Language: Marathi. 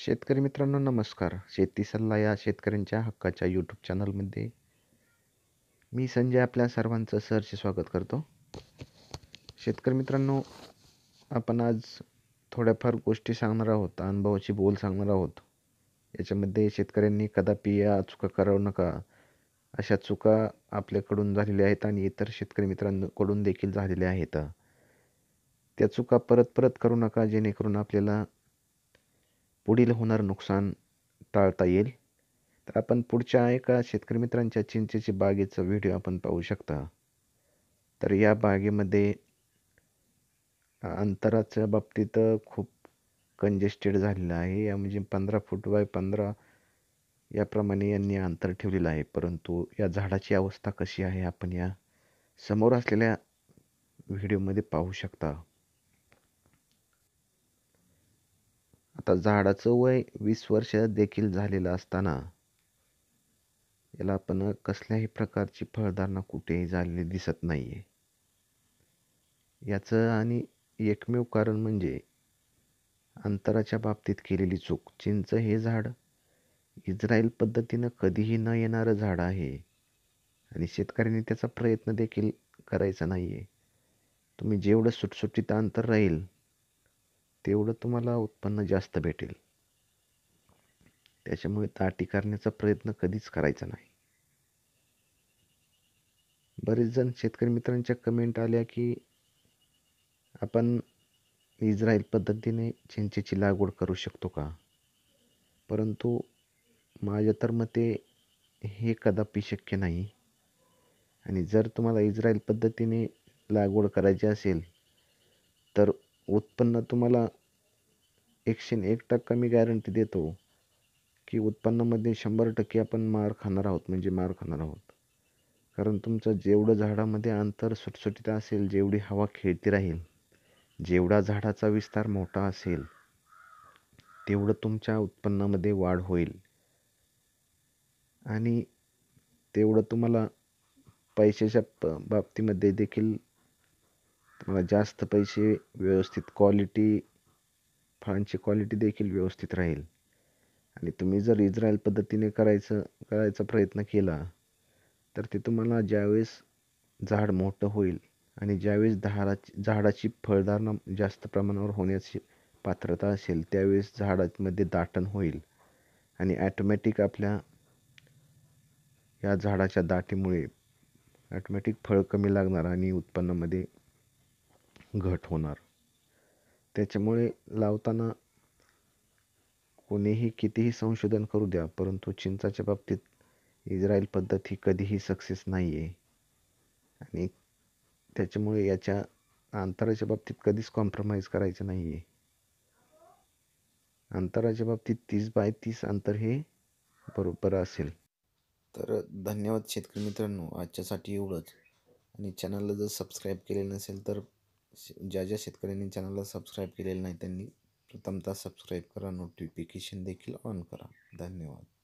शेतकरी मित्रांनो नमस्कार शेती सल्ला या शेतकऱ्यांच्या हक्काच्या यूट्यूब चॅनलमध्ये मी संजय आपल्या सर्वांचं सहर्ष स्वागत करतो शेतकरी मित्रांनो आपण आज थोड्याफार गोष्टी सांगणार आहोत अनुभवाची बोल सांगणार आहोत याच्यामध्ये शेतकऱ्यांनी कदापि या चुका करावू नका अशा चुका आपल्याकडून झालेल्या आहेत आणि इतर शेतकरी मित्रांकडून देखील झालेल्या आहेत त्या चुका परत परत करू नका जेणेकरून आपल्याला पुढील होणारं नुकसान टाळता येईल तर आपण पुढच्या एका शेतकरी मित्रांच्या चिंचेची बागेचा व्हिडिओ आपण पाहू शकता तर या बागेमध्ये अंतराच्या बाबतीत खूप कंजेस्टेड झालेलं आहे या म्हणजे पंधरा फूट बाय पंधरा याप्रमाणे यांनी अंतर ठेवलेलं आहे परंतु या झाडाची अवस्था कशी आहे आपण या समोर असलेल्या व्हिडिओमध्ये पाहू शकता आता झाडाचं वय वीस वर्ष देखील झालेलं असताना याला आपण कसल्याही प्रकारची फळधारणा कुठेही झालेली दिसत नाही आहे याचं आणि एकमेव कारण म्हणजे अंतराच्या बाबतीत केलेली चूक चिंच हे झाड इस्रायल पद्धतीनं कधीही न येणारं झाड आहे आणि शेतकऱ्यांनी त्याचा प्रयत्न देखील करायचा नाही आहे तुम्ही जेवढं सुटसुटीत अंतर राहील तेवढं तुम्हाला उत्पन्न जास्त भेटेल त्याच्यामुळे ताटी करण्याचा प्रयत्न कधीच करायचा नाही बरेच जण शेतकरी मित्रांच्या कमेंट आल्या की आपण इस्रायल पद्धतीने चिंचेची लागवड करू शकतो का परंतु माझ्या तर मते हे कदापि शक्य नाही आणि जर तुम्हाला इस्रायल पद्धतीने लागवड करायची असेल तर उत्पन्न तुम्हाला एकशे एक टक्का मी गॅरंटी देतो की उत्पन्नामध्ये शंभर टक्के आपण मार खाणार आहोत म्हणजे मार खाणार आहोत कारण तुमचं जेवढं झाडामध्ये अंतर सुटसुटीत असेल जेवढी हवा खेळती राहील जेवढा झाडाचा विस्तार मोठा असेल तेवढं तुमच्या उत्पन्नामध्ये वाढ होईल आणि तेवढं तुम्हाला पैशाच्या प बाबतीमध्ये देखील मला जास्त पैसे व्यवस्थित क्वालिटी फळांची क्वालिटी देखील व्यवस्थित राहील आणि तुम्ही जर इज्रायल पद्धतीने करायचं करायचा प्रयत्न केला तर ते तुम्हाला ज्यावेळेस झाड मोठं होईल आणि ज्यावेळेस झाडाची झाडाची फळधारणा जास्त प्रमाणावर होण्याची पात्रता असेल त्यावेळेस झाडामध्ये दाटण होईल आणि ॲटोमॅटिक आपल्या या झाडाच्या दाटीमुळे ॲटोमॅटिक फळ कमी लागणार आणि उत्पन्नामध्ये घट होणार त्याच्यामुळे लावताना कोणीही कितीही संशोधन करू द्या परंतु चिंचाच्या बाबतीत इस्रायल पद्धत ही कधीही सक्सेस नाही आहे आणि त्याच्यामुळे याच्या अंतराच्या बाबतीत कधीच कॉम्प्रोमाइज करायचं नाही आहे अंतराच्या बाबतीत तीस बाय तीस अंतर हे बरोबर असेल तर धन्यवाद शेतकरी मित्रांनो आजच्यासाठी एवढंच आणि चॅनलला जर सबस्क्राईब केले नसेल तर ज्या ज्या शेतकऱ्यांनी चॅनलला सबस्क्राईब केलेलं नाही त्यांनी प्रथमतः सबस्क्राईब करा नोटिफिकेशन देखील ऑन करा धन्यवाद